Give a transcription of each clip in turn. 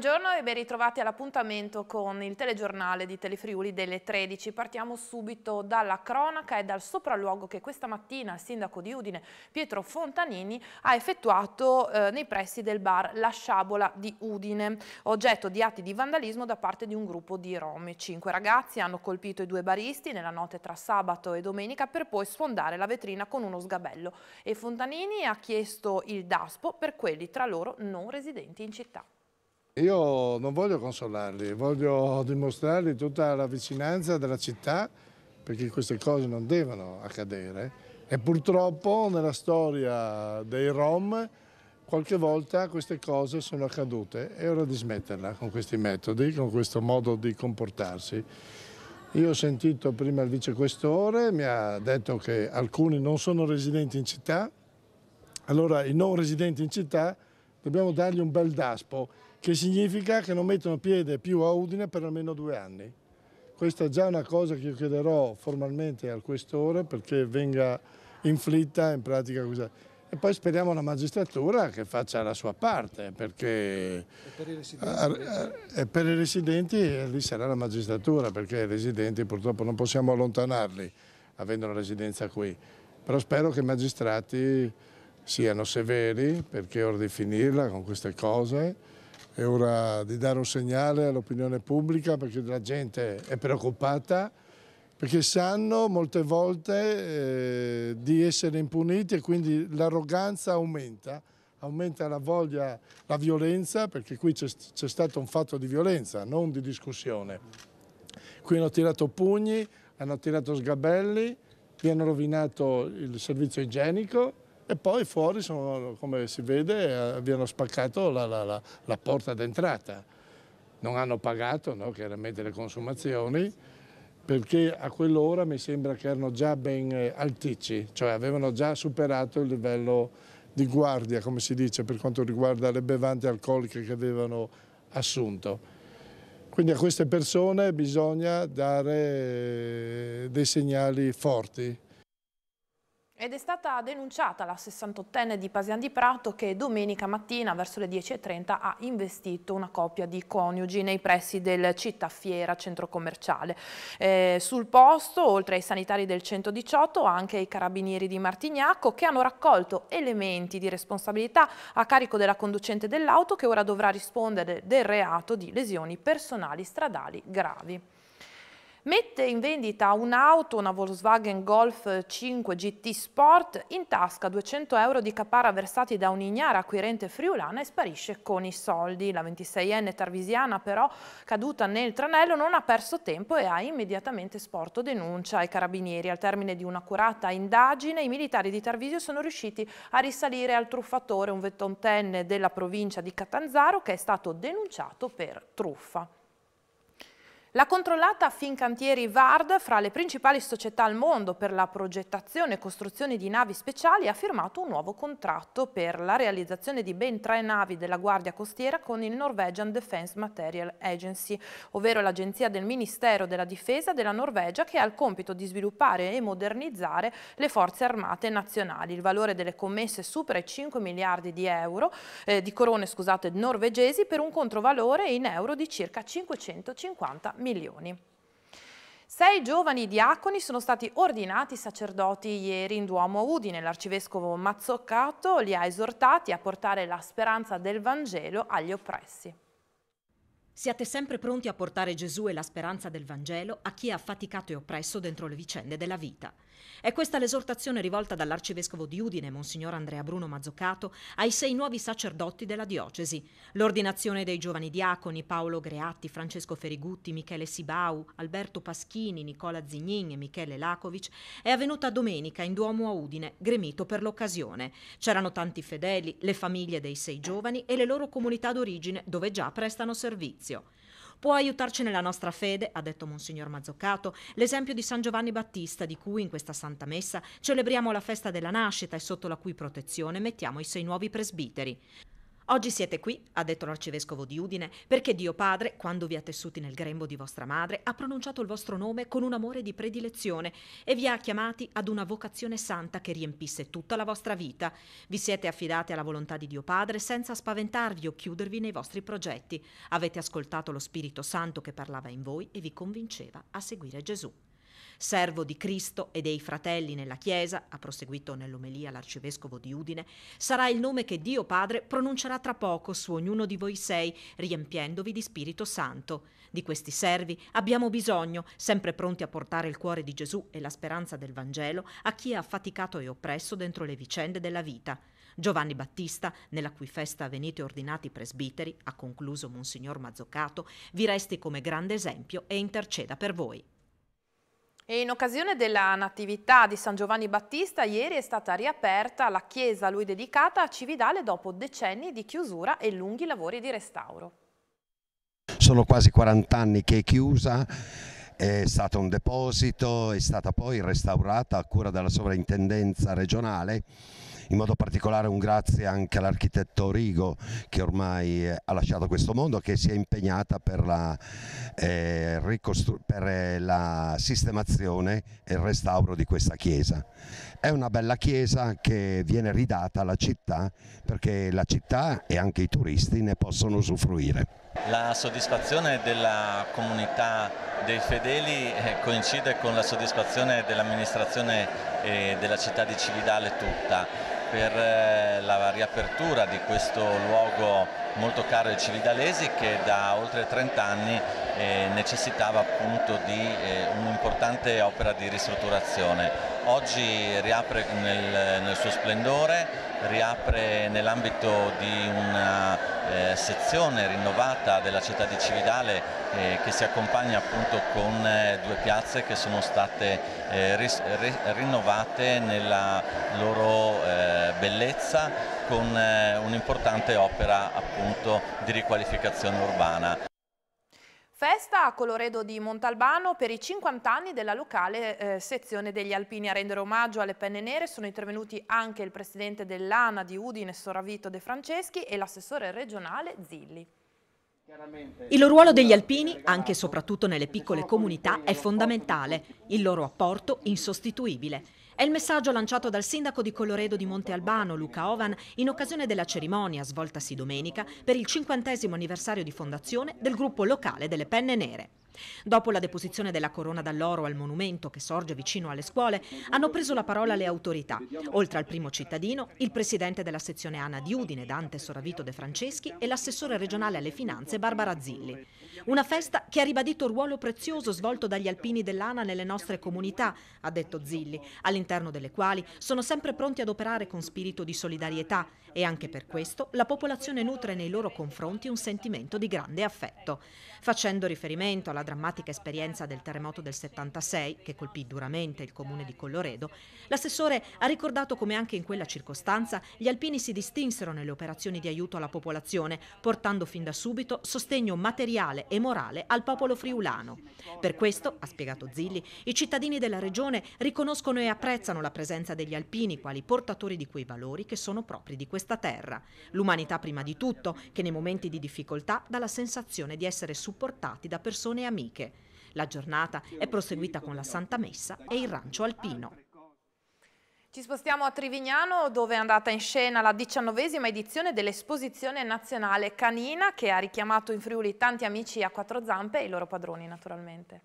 Buongiorno e ben ritrovati all'appuntamento con il telegiornale di Telefriuli delle 13. Partiamo subito dalla cronaca e dal sopralluogo che questa mattina il sindaco di Udine, Pietro Fontanini, ha effettuato eh, nei pressi del bar La Sciabola di Udine, oggetto di atti di vandalismo da parte di un gruppo di Rom. Cinque ragazzi hanno colpito i due baristi nella notte tra sabato e domenica per poi sfondare la vetrina con uno sgabello e Fontanini ha chiesto il DASPO per quelli tra loro non residenti in città. Io non voglio consolarli, voglio dimostrargli tutta la vicinanza della città perché queste cose non devono accadere e purtroppo nella storia dei Rom qualche volta queste cose sono accadute, è ora di smetterla con questi metodi, con questo modo di comportarsi. Io ho sentito prima il vicequestore, mi ha detto che alcuni non sono residenti in città, allora i non residenti in città dobbiamo dargli un bel daspo che significa che non mettono piede più a Udine per almeno due anni. Questa è già una cosa che io chiederò formalmente al questore perché venga inflitta in pratica questa. E poi speriamo la magistratura che faccia la sua parte, perché per i, per i residenti eh, eh, eh, lì sarà la magistratura, perché i residenti purtroppo non possiamo allontanarli avendo la residenza qui. Però spero che i magistrati siano severi perché è ora di finirla con queste cose è ora di dare un segnale all'opinione pubblica perché la gente è preoccupata, perché sanno molte volte eh, di essere impuniti e quindi l'arroganza aumenta, aumenta la voglia, la violenza, perché qui c'è stato un fatto di violenza, non di discussione. Qui hanno tirato pugni, hanno tirato sgabelli, vi hanno rovinato il servizio igienico, e poi fuori, sono, come si vede, eh, abbiamo spaccato la, la, la porta d'entrata. Non hanno pagato no, chiaramente le consumazioni perché a quell'ora mi sembra che erano già ben eh, alticci, cioè avevano già superato il livello di guardia, come si dice, per quanto riguarda le bevande alcoliche che avevano assunto. Quindi a queste persone bisogna dare eh, dei segnali forti, ed è stata denunciata la 68enne di Pasian di Prato che domenica mattina verso le 10.30 ha investito una coppia di coniugi nei pressi del Città Fiera centro commerciale. Eh, sul posto, oltre ai sanitari del 118, anche i carabinieri di Martignacco che hanno raccolto elementi di responsabilità a carico della conducente dell'auto che ora dovrà rispondere del reato di lesioni personali stradali gravi mette in vendita un'auto, una Volkswagen Golf 5 GT Sport, in tasca 200 euro di capara versati da un'ignara acquirente friulana e sparisce con i soldi. La 26enne tarvisiana però, caduta nel tranello, non ha perso tempo e ha immediatamente sporto denuncia ai carabinieri. Al termine di un'accurata indagine, i militari di Tarvisio sono riusciti a risalire al truffatore, un vettontenne della provincia di Catanzaro, che è stato denunciato per truffa. La controllata Fincantieri Vard, fra le principali società al mondo per la progettazione e costruzione di navi speciali, ha firmato un nuovo contratto per la realizzazione di ben tre navi della Guardia Costiera con il Norwegian Defense Material Agency, ovvero l'agenzia del Ministero della Difesa della Norvegia che ha il compito di sviluppare e modernizzare le forze armate nazionali. Il valore delle commesse supera i 5 miliardi di, euro, eh, di corone scusate, norvegesi per un controvalore in euro di circa 550 miliardi milioni. Sei giovani diaconi sono stati ordinati sacerdoti ieri in Duomo Udine. L'arcivescovo Mazzoccato li ha esortati a portare la speranza del Vangelo agli oppressi. Siate sempre pronti a portare Gesù e la speranza del Vangelo a chi è affaticato e oppresso dentro le vicende della vita. È questa l'esortazione rivolta dall'arcivescovo di Udine, Monsignor Andrea Bruno Mazzoccato, ai sei nuovi sacerdoti della diocesi. L'ordinazione dei giovani diaconi Paolo Greatti, Francesco Ferigutti, Michele Sibau, Alberto Paschini, Nicola Zignin e Michele Lakovic è avvenuta domenica in Duomo a Udine, gremito per l'occasione. C'erano tanti fedeli, le famiglie dei sei giovani e le loro comunità d'origine, dove già prestano servizio. Può aiutarci nella nostra fede, ha detto Monsignor Mazzoccato, l'esempio di San Giovanni Battista, di cui in questa Santa Messa celebriamo la festa della nascita e sotto la cui protezione mettiamo i sei nuovi presbiteri. Oggi siete qui, ha detto l'arcivescovo di Udine, perché Dio Padre, quando vi ha tessuti nel grembo di vostra madre, ha pronunciato il vostro nome con un amore di predilezione e vi ha chiamati ad una vocazione santa che riempisse tutta la vostra vita. Vi siete affidati alla volontà di Dio Padre senza spaventarvi o chiudervi nei vostri progetti. Avete ascoltato lo Spirito Santo che parlava in voi e vi convinceva a seguire Gesù servo di Cristo e dei fratelli nella Chiesa, ha proseguito nell'omelia l'arcivescovo di Udine, sarà il nome che Dio Padre pronuncerà tra poco su ognuno di voi sei, riempiendovi di Spirito Santo. Di questi servi abbiamo bisogno, sempre pronti a portare il cuore di Gesù e la speranza del Vangelo a chi è affaticato e oppresso dentro le vicende della vita. Giovanni Battista, nella cui festa venite ordinati presbiteri, ha concluso Monsignor Mazzoccato, vi resti come grande esempio e interceda per voi. E in occasione della Natività di San Giovanni Battista, ieri è stata riaperta la chiesa a lui dedicata a Cividale dopo decenni di chiusura e lunghi lavori di restauro. Sono quasi 40 anni che è chiusa, è stato un deposito, è stata poi restaurata a cura della sovrintendenza regionale in modo particolare un grazie anche all'architetto Rigo che ormai eh, ha lasciato questo mondo, che si è impegnata per la, eh, per eh, la sistemazione e il restauro di questa chiesa. È una bella chiesa che viene ridata alla città perché la città e anche i turisti ne possono usufruire. La soddisfazione della comunità dei fedeli eh, coincide con la soddisfazione dell'amministrazione della città di Cividale tutta per eh, la riapertura di questo luogo molto caro ai cividalesi che da oltre 30 anni eh, necessitava appunto di eh, un'importante opera di ristrutturazione. Oggi riapre nel, nel suo splendore, riapre nell'ambito di una eh, sezione rinnovata della città di Cividale eh, che si accompagna appunto con eh, due piazze che sono state eh, ris, ri, rinnovate nella loro eh, bellezza con eh, un'importante opera appunto di riqualificazione urbana. Festa a Coloredo di Montalbano per i 50 anni della locale eh, sezione degli Alpini. A rendere omaggio alle penne nere sono intervenuti anche il presidente dell'ANA di Udine, Soravito De Franceschi, e l'assessore regionale Zilli. Il ruolo degli alpini, anche e soprattutto nelle piccole comunità, è fondamentale, il loro apporto insostituibile. È il messaggio lanciato dal sindaco di Colloredo di Monte Albano, Luca Ovan, in occasione della cerimonia svoltasi domenica per il cinquantesimo anniversario di fondazione del gruppo locale delle Penne Nere. Dopo la deposizione della corona d'alloro al monumento che sorge vicino alle scuole, hanno preso la parola le autorità. Oltre al primo cittadino, il presidente della sezione ANA di Udine, Dante Soravito De Franceschi, e l'assessore regionale alle finanze, Barbara Zilli. Una festa che ha ribadito il ruolo prezioso svolto dagli alpini dell'ANA nelle nostre comunità, ha detto Zilli, all'interno delle quali sono sempre pronti ad operare con spirito di solidarietà e anche per questo la popolazione nutre nei loro confronti un sentimento di grande affetto. Facendo riferimento alla drammatica esperienza del terremoto del 76, che colpì duramente il comune di Colloredo, l'assessore ha ricordato come anche in quella circostanza gli alpini si distinsero nelle operazioni di aiuto alla popolazione, portando fin da subito sostegno materiale e morale al popolo friulano. Per questo, ha spiegato Zilli, i cittadini della regione riconoscono e apprezzano la presenza degli alpini quali portatori di quei valori che sono propri di questa terra. L'umanità prima di tutto, che nei momenti di difficoltà dà la sensazione di essere supportati da persone amiche amiche. La giornata è proseguita con la Santa Messa e il rancio alpino. Ci spostiamo a Trivignano dove è andata in scena la diciannovesima edizione dell'esposizione nazionale canina che ha richiamato in Friuli tanti amici a quattro zampe e i loro padroni naturalmente.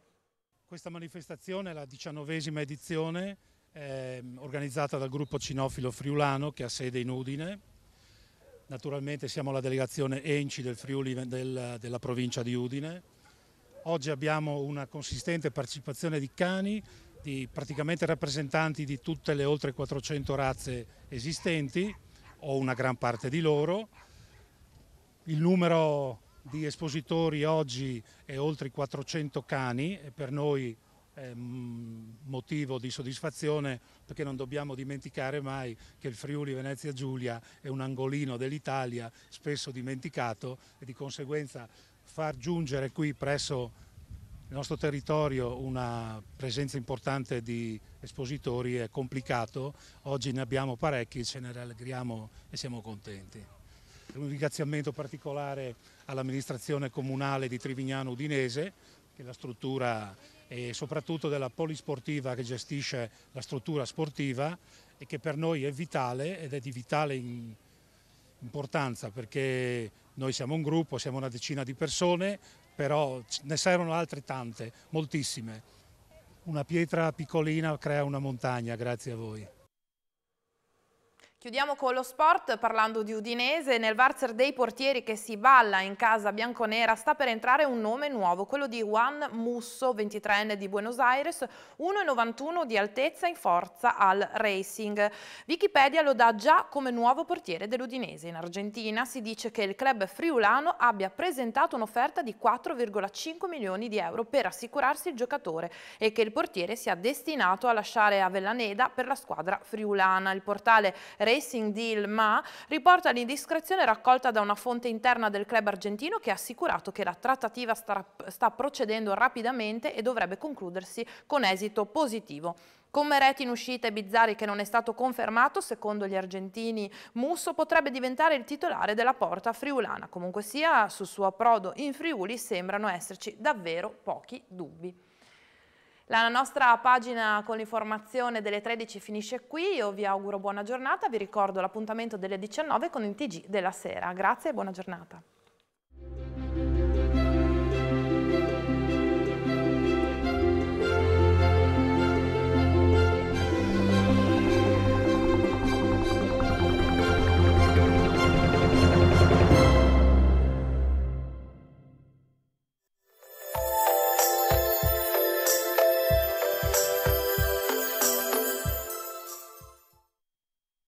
Questa manifestazione è la diciannovesima edizione eh, organizzata dal gruppo cinofilo friulano che ha sede in Udine. Naturalmente siamo la delegazione ENCI del Friuli del, della provincia di Udine Oggi abbiamo una consistente partecipazione di cani, di praticamente rappresentanti di tutte le oltre 400 razze esistenti, o una gran parte di loro. Il numero di espositori oggi è oltre 400 cani e per noi è mm, motivo di soddisfazione perché non dobbiamo dimenticare mai che il Friuli Venezia Giulia è un angolino dell'Italia spesso dimenticato e di conseguenza far giungere qui presso il nostro territorio una presenza importante di espositori è complicato, oggi ne abbiamo parecchi, ce ne rallegriamo e siamo contenti. Un ringraziamento particolare all'amministrazione comunale di Trivignano Udinese, che è la struttura e soprattutto della polisportiva che gestisce la struttura sportiva e che per noi è vitale ed è di vitale importanza perché noi siamo un gruppo, siamo una decina di persone, però ne servono altre tante, moltissime. Una pietra piccolina crea una montagna, grazie a voi. Chiudiamo con lo sport parlando di Udinese. Nel Varzer dei portieri che si balla in casa bianconera sta per entrare un nome nuovo, quello di Juan Musso, 23enne di Buenos Aires, 1,91 di altezza in forza al racing. Wikipedia lo dà già come nuovo portiere dell'Udinese. In Argentina si dice che il club friulano abbia presentato un'offerta di 4,5 milioni di euro per assicurarsi il giocatore e che il portiere sia destinato a lasciare Avellaneda per la squadra friulana. Il portale Racing Racing Deal Ma riporta l'indiscrezione raccolta da una fonte interna del club argentino che ha assicurato che la trattativa sta, sta procedendo rapidamente e dovrebbe concludersi con esito positivo. Con Meret in uscita e Bizzarri che non è stato confermato, secondo gli argentini Musso potrebbe diventare il titolare della porta friulana. Comunque sia, sul suo approdo in Friuli sembrano esserci davvero pochi dubbi. La nostra pagina con l'informazione delle 13 finisce qui, io vi auguro buona giornata, vi ricordo l'appuntamento delle 19 con il TG della sera. Grazie e buona giornata.